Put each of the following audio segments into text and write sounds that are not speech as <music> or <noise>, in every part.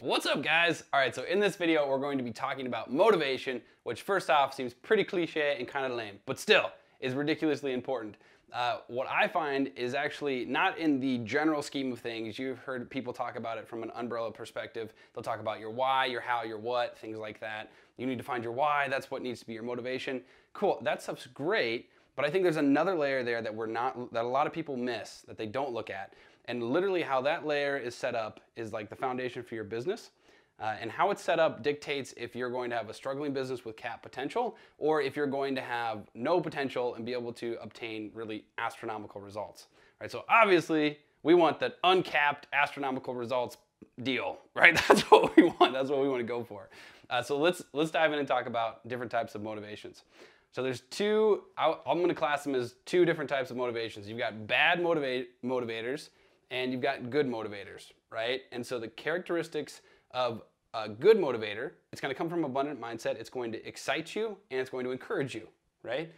What's up guys? All right, so in this video, we're going to be talking about motivation, which first off seems pretty cliche and kind of lame, but still is ridiculously important. Uh, what I find is actually not in the general scheme of things. You've heard people talk about it from an umbrella perspective. They'll talk about your why, your how, your what, things like that. You need to find your why. That's what needs to be your motivation. Cool, that stuff's great, but I think there's another layer there that we're not, that a lot of people miss, that they don't look at. And literally how that layer is set up is like the foundation for your business. Uh, and how it's set up dictates if you're going to have a struggling business with cap potential or if you're going to have no potential and be able to obtain really astronomical results. Right, so obviously we want that uncapped astronomical results deal, <laughs> right? That's what we want. That's what we want to go for. Uh, so let's let's dive in and talk about different types of motivations. So there's two, I'm gonna class them as two different types of motivations. You've got bad motivators and you've got good motivators, right? And so the characteristics of a good motivator, it's gonna come from abundant mindset, it's going to excite you and it's going to encourage you, right?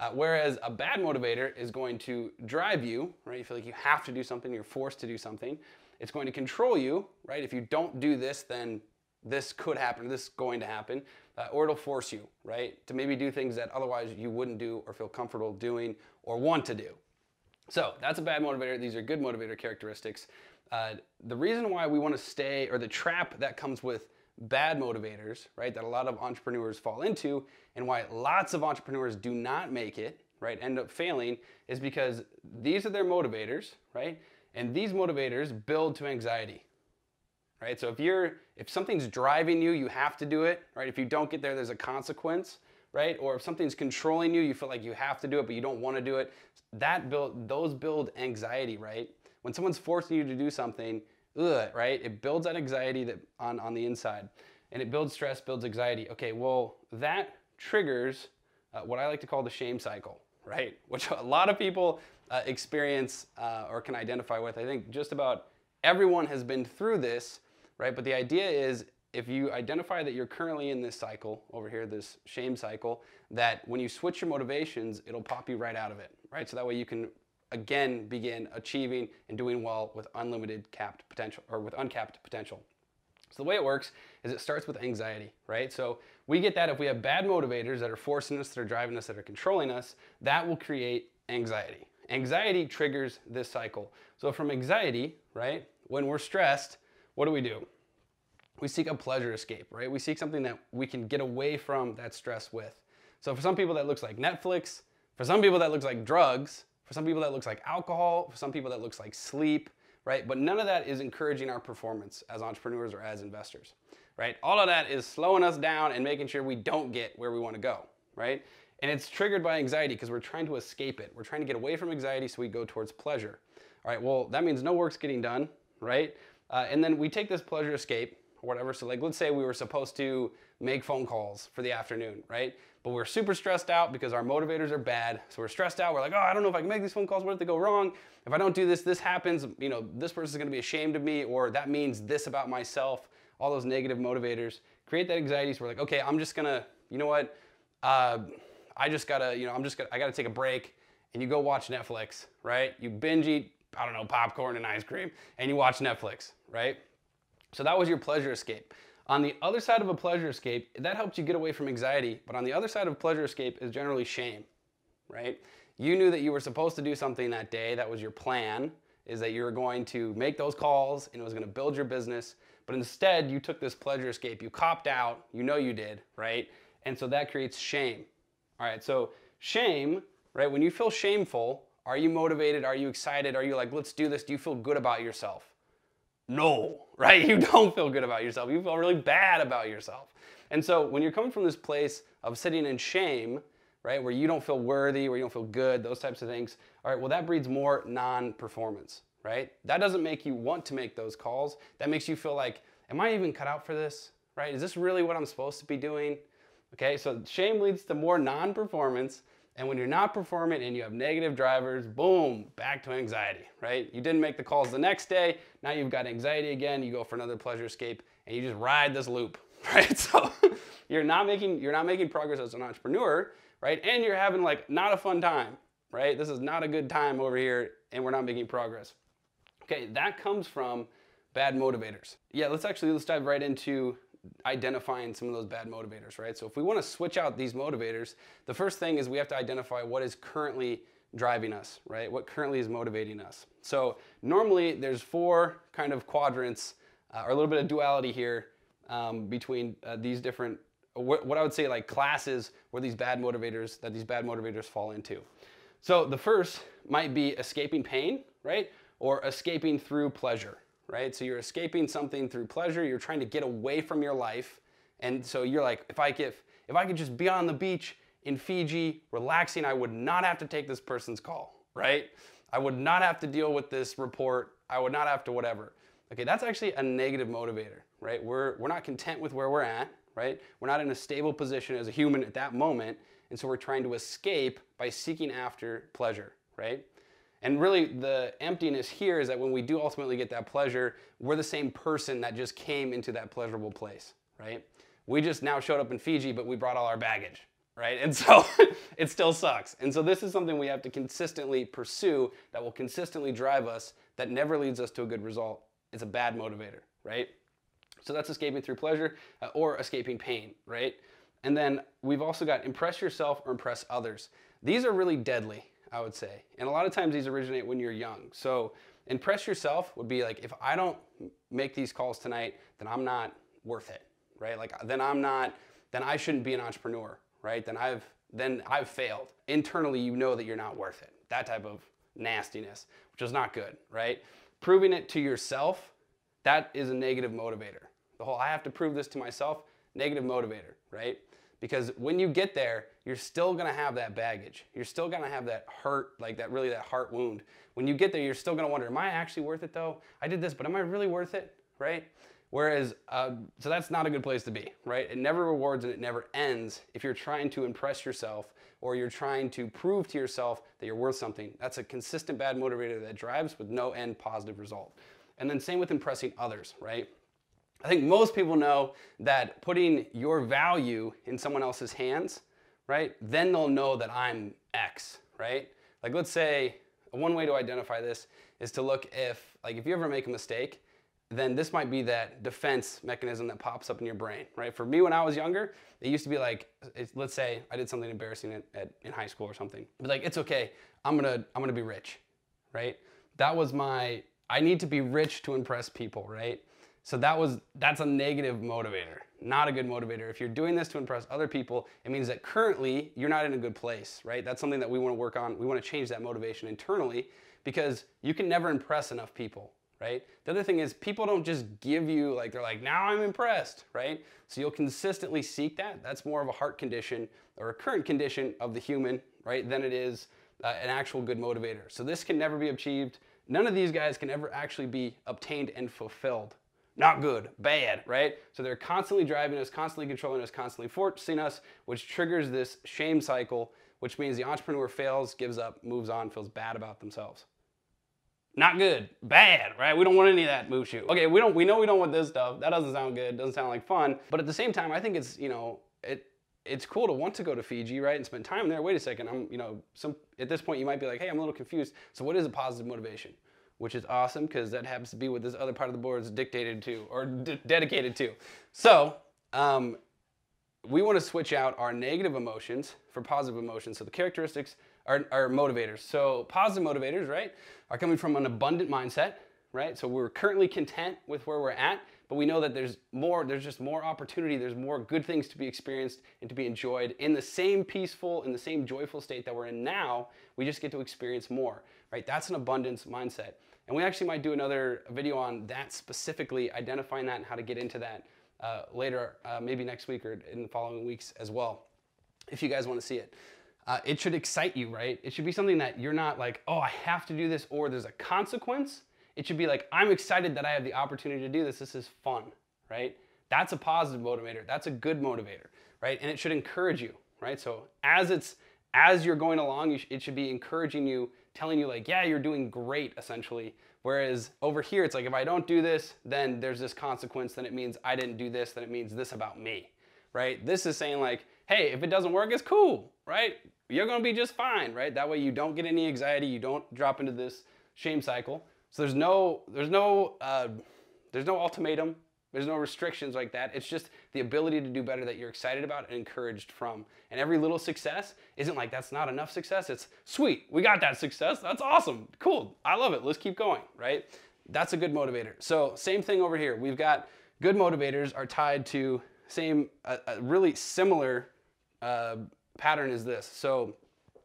Uh, whereas a bad motivator is going to drive you, right? You feel like you have to do something, you're forced to do something. It's going to control you, right? If you don't do this, then this could happen, this is going to happen uh, or it'll force you, right, to maybe do things that otherwise you wouldn't do or feel comfortable doing or want to do. So that's a bad motivator. These are good motivator characteristics. Uh, the reason why we want to stay, or the trap that comes with bad motivators, right, that a lot of entrepreneurs fall into, and why lots of entrepreneurs do not make it, right, end up failing, is because these are their motivators, right, and these motivators build to anxiety, right? So if you're, if something's driving you, you have to do it, right? If you don't get there, there's a consequence, right? Or if something's controlling you, you feel like you have to do it, but you don't want to do it. That build, those build anxiety, right? When someone's forcing you to do something, ugh, right? It builds that anxiety that on, on the inside and it builds stress, builds anxiety. Okay, well, that triggers uh, what I like to call the shame cycle, right? <laughs> Which a lot of people uh, experience uh, or can identify with. I think just about everyone has been through this right? But the idea is if you identify that you're currently in this cycle over here, this shame cycle, that when you switch your motivations, it'll pop you right out of it, right? So that way you can again begin achieving and doing well with unlimited capped potential or with uncapped potential. So the way it works is it starts with anxiety, right? So we get that if we have bad motivators that are forcing us, that are driving us, that are controlling us, that will create anxiety. Anxiety triggers this cycle. So from anxiety, right, when we're stressed, what do we do? We seek a pleasure escape, right? We seek something that we can get away from that stress with. So for some people that looks like Netflix, for some people that looks like drugs, for some people that looks like alcohol, for some people that looks like sleep, right? But none of that is encouraging our performance as entrepreneurs or as investors, right? All of that is slowing us down and making sure we don't get where we want to go, right? And it's triggered by anxiety because we're trying to escape it. We're trying to get away from anxiety so we go towards pleasure. All right, well, that means no work's getting done, right? Uh, and then we take this pleasure escape or whatever. So like, let's say we were supposed to make phone calls for the afternoon, right? But we're super stressed out because our motivators are bad. So we're stressed out. We're like, oh, I don't know if I can make these phone calls. What if they go wrong? If I don't do this, this happens. You know, this person's gonna be ashamed of me or that means this about myself. All those negative motivators create that anxiety. So we're like, okay, I'm just gonna, you know what? Uh, I just gotta, you know, I'm just gonna, I gotta take a break and you go watch Netflix, right? You binge eat I don't know, popcorn and ice cream, and you watch Netflix, right? So that was your pleasure escape. On the other side of a pleasure escape, that helps you get away from anxiety, but on the other side of pleasure escape is generally shame, right? You knew that you were supposed to do something that day, that was your plan, is that you were going to make those calls and it was gonna build your business, but instead you took this pleasure escape, you copped out, you know you did, right? And so that creates shame. All right, so shame, right, when you feel shameful, are you motivated? Are you excited? Are you like, let's do this? Do you feel good about yourself? No, <laughs> right? You don't feel good about yourself. You feel really bad about yourself. And so when you're coming from this place of sitting in shame, right, where you don't feel worthy, where you don't feel good, those types of things, all right, well, that breeds more non performance, right? That doesn't make you want to make those calls. That makes you feel like, am I even cut out for this, right? Is this really what I'm supposed to be doing? Okay, so shame leads to more non performance, and when you're not performing and you have negative drivers, boom, back to anxiety, right? You didn't make the calls the next day. Now you've got anxiety again. You go for another pleasure escape and you just ride this loop, <laughs> right? So you're not making, you're not making progress as an entrepreneur, right? And you're having like not a fun time, right? This is not a good time over here and we're not making progress. Okay, that comes from bad motivators. Yeah, let's actually, let's dive right into identifying some of those bad motivators, right? So if we want to switch out these motivators, the first thing is we have to identify what is currently driving us, right? What currently is motivating us. So normally there's four kind of quadrants uh, or a little bit of duality here um, between uh, these different, what I would say like classes where these bad motivators, that these bad motivators fall into. So the first might be escaping pain, right? Or escaping through pleasure, right? So you're escaping something through pleasure. You're trying to get away from your life. And so you're like, if I, if, if I could just be on the beach in Fiji relaxing, I would not have to take this person's call, right? I would not have to deal with this report. I would not have to whatever. Okay, that's actually a negative motivator, right? We're, we're not content with where we're at, right? We're not in a stable position as a human at that moment. And so we're trying to escape by seeking after pleasure, right? And really, the emptiness here is that when we do ultimately get that pleasure, we're the same person that just came into that pleasurable place, right? We just now showed up in Fiji, but we brought all our baggage, right? And so <laughs> it still sucks. And so this is something we have to consistently pursue that will consistently drive us, that never leads us to a good result. It's a bad motivator, right? So that's escaping through pleasure uh, or escaping pain, right? And then we've also got impress yourself or impress others. These are really deadly, I would say. And a lot of times these originate when you're young. So impress yourself would be like, if I don't make these calls tonight, then I'm not worth it, right? Like then I'm not, then I shouldn't be an entrepreneur, right? Then I've, then I've failed. Internally, you know that you're not worth it. That type of nastiness, which is not good, right? Proving it to yourself, that is a negative motivator. The whole, I have to prove this to myself, negative motivator, right? because when you get there, you're still gonna have that baggage. You're still gonna have that hurt, like that really that heart wound. When you get there, you're still gonna wonder, am I actually worth it though? I did this, but am I really worth it, right? Whereas, uh, so that's not a good place to be, right? It never rewards and it never ends if you're trying to impress yourself or you're trying to prove to yourself that you're worth something. That's a consistent bad motivator that drives with no end positive result. And then same with impressing others, right? I think most people know that putting your value in someone else's hands, right? Then they'll know that I'm X, right? Like let's say one way to identify this is to look if, like if you ever make a mistake, then this might be that defense mechanism that pops up in your brain, right? For me, when I was younger, it used to be like, let's say I did something embarrassing at, at, in high school or something, but like, it's okay. I'm gonna, I'm gonna be rich, right? That was my, I need to be rich to impress people, right? So that was that's a negative motivator, not a good motivator. If you're doing this to impress other people, it means that currently you're not in a good place, right? That's something that we want to work on. We want to change that motivation internally because you can never impress enough people, right? The other thing is people don't just give you like they're like, "Now I'm impressed," right? So you'll consistently seek that. That's more of a heart condition or a current condition of the human, right? Than it is uh, an actual good motivator. So this can never be achieved. None of these guys can ever actually be obtained and fulfilled not good, bad, right? So they're constantly driving us, constantly controlling us, constantly forcing us, which triggers this shame cycle, which means the entrepreneur fails, gives up, moves on, feels bad about themselves. Not good, bad, right? We don't want any of that move shoot. Okay, we don't we know we don't want this stuff. That doesn't sound good, doesn't sound like fun. But at the same time, I think it's, you know, it it's cool to want to go to Fiji, right, and spend time there. Wait a second, I'm, you know, some at this point you might be like, hey, I'm a little confused. So what is a positive motivation? which is awesome because that happens to be what this other part of the board is dictated to or dedicated to. So um, we want to switch out our negative emotions for positive emotions. So the characteristics are, are motivators. So positive motivators, right, are coming from an abundant mindset, right? So we're currently content with where we're at, but we know that there's more, there's just more opportunity, there's more good things to be experienced and to be enjoyed in the same peaceful, in the same joyful state that we're in now. We just get to experience more, right? That's an abundance mindset. And we actually might do another video on that specifically, identifying that and how to get into that uh, later, uh, maybe next week or in the following weeks as well, if you guys want to see it. Uh, it should excite you, right? It should be something that you're not like, oh, I have to do this or there's a consequence. It should be like, I'm excited that I have the opportunity to do this. This is fun, right? That's a positive motivator. That's a good motivator, right? And it should encourage you, right? So as it's as you're going along, you sh it should be encouraging you telling you like, yeah, you're doing great essentially. Whereas over here, it's like, if I don't do this, then there's this consequence, then it means I didn't do this, then it means this about me, right? This is saying like, hey, if it doesn't work, it's cool, right? You're gonna be just fine, right? That way you don't get any anxiety, you don't drop into this shame cycle. So there's no, there's no, uh, there's no ultimatum, there's no restrictions like that. It's just the ability to do better that you're excited about and encouraged from. And every little success isn't like that's not enough success. It's sweet, we got that success. That's awesome. Cool. I love it. Let's keep going, right? That's a good motivator. So, same thing over here. We've got good motivators are tied to same a, a really similar uh, pattern as this. So,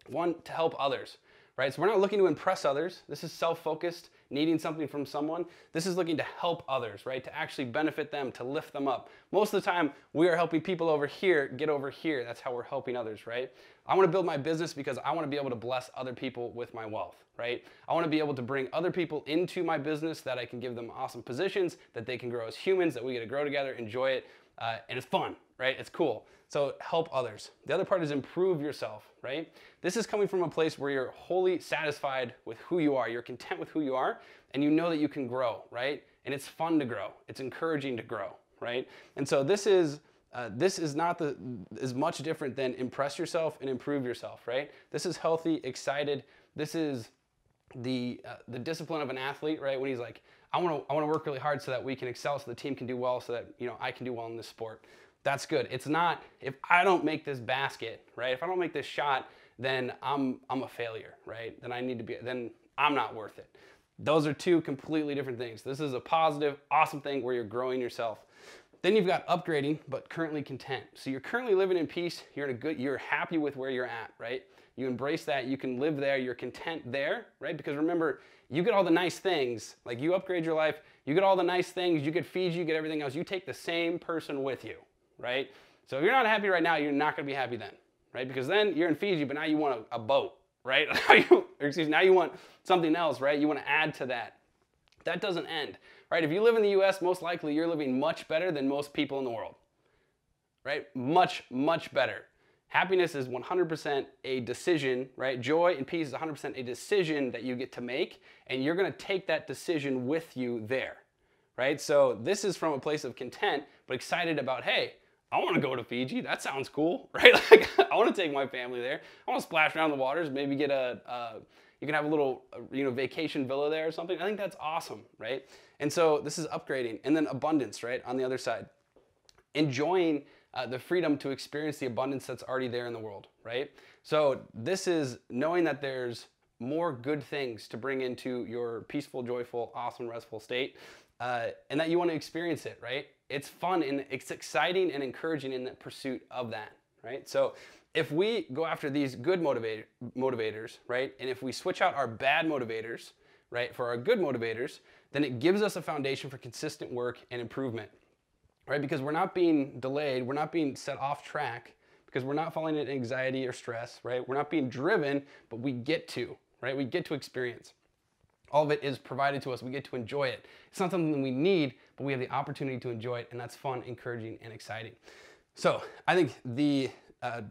one to help others right? So we're not looking to impress others. This is self-focused, needing something from someone. This is looking to help others, right? To actually benefit them, to lift them up. Most of the time, we are helping people over here get over here. That's how we're helping others, right? I wanna build my business because I wanna be able to bless other people with my wealth, right? I wanna be able to bring other people into my business that I can give them awesome positions, that they can grow as humans, that we get to grow together, enjoy it, uh, and it's fun, right? It's cool. So help others. The other part is improve yourself, right? This is coming from a place where you're wholly satisfied with who you are. You're content with who you are and you know that you can grow, right? And it's fun to grow. It's encouraging to grow, right? And so this is uh, this is not the is much different than impress yourself and improve yourself, right? This is healthy, excited. This is the uh, the discipline of an athlete, right? When he's like, I want to I want to work really hard so that we can excel, so the team can do well, so that you know I can do well in this sport that's good. It's not, if I don't make this basket, right? If I don't make this shot, then I'm, I'm a failure, right? Then I need to be, then I'm not worth it. Those are two completely different things. This is a positive, awesome thing where you're growing yourself. Then you've got upgrading, but currently content. So you're currently living in peace. You're in a good, you're happy with where you're at, right? You embrace that, you can live there, you're content there, right? Because remember, you get all the nice things. Like you upgrade your life, you get all the nice things, you get feed, you get everything else. You take the same person with you, right? So if you're not happy right now, you're not gonna be happy then, right? Because then you're in Fiji, but now you want a, a boat, right? <laughs> excuse me, now you want something else, right? You wanna add to that. That doesn't end, right? If you live in the US, most likely you're living much better than most people in the world, right? Much, much better. Happiness is 100% a decision, right? Joy and peace is 100% a decision that you get to make, and you're gonna take that decision with you there, right? So this is from a place of content, but excited about, hey, I want to go to Fiji. That sounds cool, <laughs> right? Like, I want to take my family there. I want to splash around the waters, maybe get a, you can have a little, uh, you know, vacation villa there or something. I think that's awesome, right? And so this is upgrading. And then abundance, right? On the other side, enjoying uh, the freedom to experience the abundance that's already there in the world, right? So this is knowing that there's more good things to bring into your peaceful, joyful, awesome, restful state, uh, and that you want to experience it, right? It's fun and it's exciting and encouraging in the pursuit of that, right? So if we go after these good motivators, right, and if we switch out our bad motivators, right, for our good motivators, then it gives us a foundation for consistent work and improvement, right? Because we're not being delayed, we're not being set off track because we're not falling into anxiety or stress, right? We're not being driven, but we get to, right? We get to experience. All of it is provided to us. We get to enjoy it. It's not something we need, but we have the opportunity to enjoy it, and that's fun, encouraging, and exciting. So I think the uh,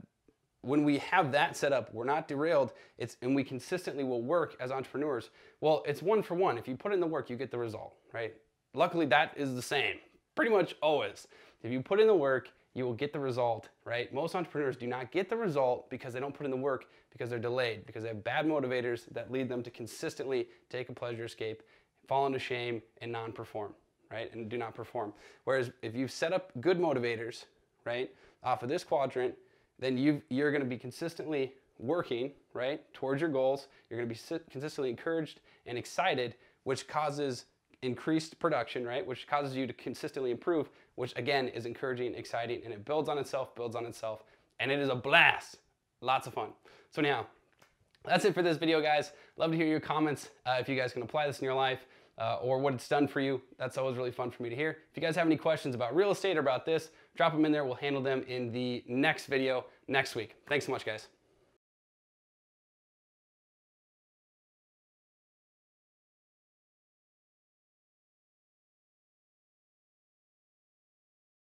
when we have that set up, we're not derailed. It's and we consistently will work as entrepreneurs. Well, it's one for one. If you put in the work, you get the result, right? Luckily, that is the same pretty much always. If you put in the work you will get the result, right? Most entrepreneurs do not get the result because they don't put in the work, because they're delayed, because they have bad motivators that lead them to consistently take a pleasure escape, fall into shame, and non perform, right? And do not perform. Whereas if you've set up good motivators, right, off of this quadrant, then you you're gonna be consistently working, right, towards your goals. You're gonna be consistently encouraged and excited, which causes increased production, right? Which causes you to consistently improve, which again is encouraging, exciting, and it builds on itself, builds on itself, and it is a blast. Lots of fun. So now, that's it for this video, guys. Love to hear your comments uh, if you guys can apply this in your life uh, or what it's done for you. That's always really fun for me to hear. If you guys have any questions about real estate or about this, drop them in there. We'll handle them in the next video next week. Thanks so much, guys.